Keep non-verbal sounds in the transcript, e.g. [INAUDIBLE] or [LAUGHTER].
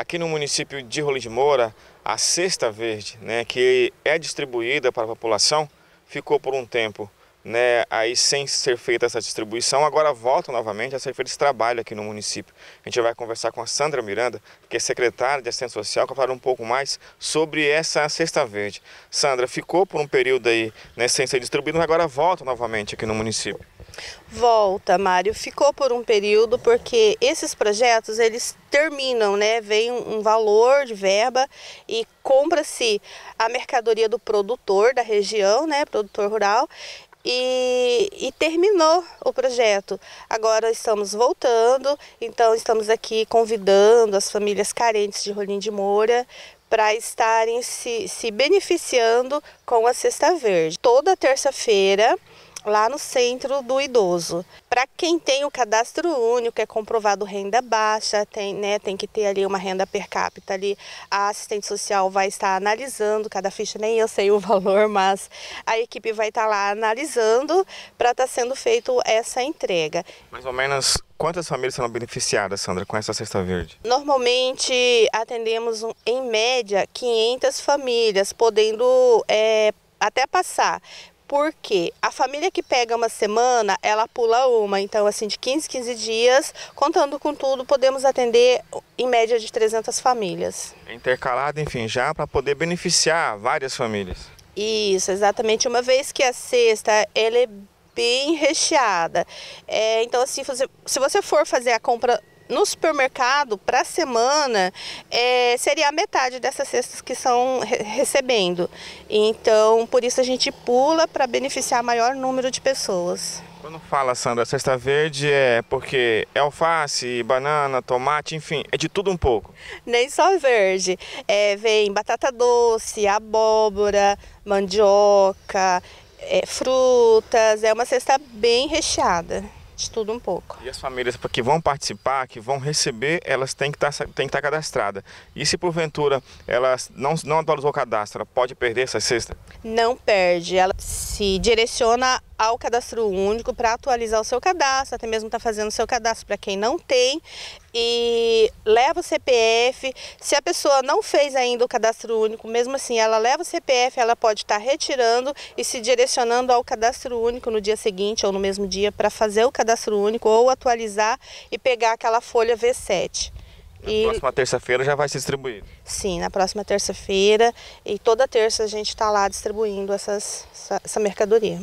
Aqui no município de Rolim de Moura, a cesta verde, né, que é distribuída para a população, ficou por um tempo né, aí sem ser feita essa distribuição, agora volta novamente a ser feito esse trabalho aqui no município. A gente vai conversar com a Sandra Miranda, que é secretária de Assistência Social, para falar um pouco mais sobre essa cesta verde. Sandra, ficou por um período aí né, sem ser distribuída, mas agora volta novamente aqui no município. Volta, Mário. Ficou por um período porque esses projetos eles terminam, né? Vem um valor de verba e compra-se a mercadoria do produtor da região, né? Produtor rural. E, e, terminou o projeto. Agora estamos voltando, então estamos aqui convidando as famílias carentes de Rolim de Moura para estarem se, se beneficiando com a Cesta Verde. Toda terça-feira lá no centro do idoso. Para quem tem o cadastro único, é comprovado renda baixa, tem, né, tem que ter ali uma renda per capita ali. A assistente social vai estar analisando cada ficha, nem eu sei o [LAUGHS] valor, mas a equipe vai estar lá analisando para estar tá sendo feito essa entrega. Mais ou menos Quantas famílias serão beneficiadas, Sandra, com essa cesta verde? Normalmente atendemos em média 500 famílias, podendo é, até passar porque a família que pega uma semana, ela pula uma. Então, assim, de 15, 15 dias, contando com tudo, podemos atender em média de 300 famílias. Intercalado, enfim, já para poder beneficiar várias famílias. Isso, exatamente. Uma vez que a cesta ela é bem recheada. É, então, assim, se você for fazer a compra no supermercado, para a semana, é, seria a metade dessas cestas que são re recebendo. Então, por isso a gente pula para beneficiar maior número de pessoas. Quando fala, Sandra, cesta verde é porque é alface, banana, tomate, enfim, é de tudo um pouco. Nem só verde. É, vem batata doce, abóbora, mandioca, é, frutas. É uma cesta bem recheada de tudo um pouco. E as famílias que vão participar, que vão receber, elas têm que estar, tá, têm que estar tá cadastradas. E se porventura elas não, não atualizou o cadastro, ela pode perder essa cesta? Não perde. Ela se direciona ao cadastro único para atualizar o seu cadastro, até mesmo está fazendo o seu cadastro para quem não tem e leva o CPF. Se a pessoa não fez ainda o cadastro único, mesmo assim ela leva o CPF, ela pode estar tá retirando e se direcionando ao cadastro único no dia seguinte ou no mesmo dia para fazer o cadastro único ou atualizar e pegar aquela folha V7. Na próxima terça-feira já vai ser distribuído? Sim, na próxima terça-feira. E toda terça a gente está lá distribuindo essas, essa mercadoria.